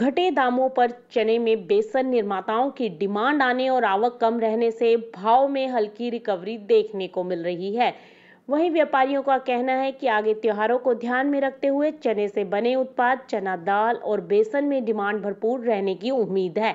घटे दामों पर चने में बेसन निर्माताओं की डिमांड आने और आवक कम रहने से भाव में हल्की रिकवरी देखने को मिल रही है वहीं व्यापारियों का कहना है कि आगे त्योहारों को ध्यान में रखते हुए चने से बने उत्पाद चना दाल और बेसन में डिमांड भरपूर रहने की उम्मीद है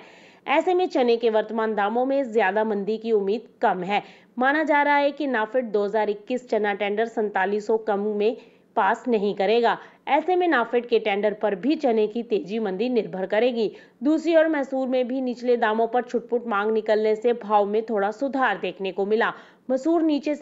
ऐसे में चने के वर्तमान दामों में ज्यादा मंदी की उम्मीद कम है माना जा रहा है कि नाफेड 2021 चना टेंडर सैतालीस कम में पास नहीं करेगा ऐसे में नाफेड के टेंडर पर भी चने की तेजी मंदी निर्भर करेगी दूसरी ओर मैसूर में भी निचले दामों पर छुटपुट मांग निकलने से भाव में थोड़ा सुधार देखने को मिला मसूर नीचे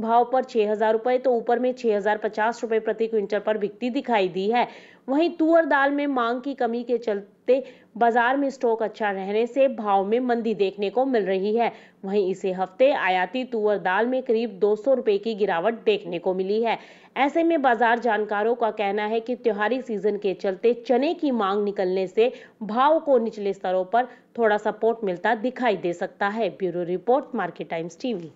भाव पर छह हजार रुपए तो ऊपर में छह हजार पचास रुपए प्रति क्विंटल पर बिकती दिखाई दी है वहीं तुअर दाल में मांग की कमी के चलते बाजार में स्टॉक अच्छा रहने से भाव में मंदी देखने को मिल रही है वहीं इसे हफ्ते आयाती तुअर दाल में करीब दो सौ रुपए की गिरावट देखने को मिली है ऐसे में बाजार जानकारों का कहना कहना है कि त्योहारी सीजन के चलते चने की मांग निकलने से भाव को निचले स्तरों पर थोड़ा सपोर्ट मिलता दिखाई दे सकता है bureau report Market Times TV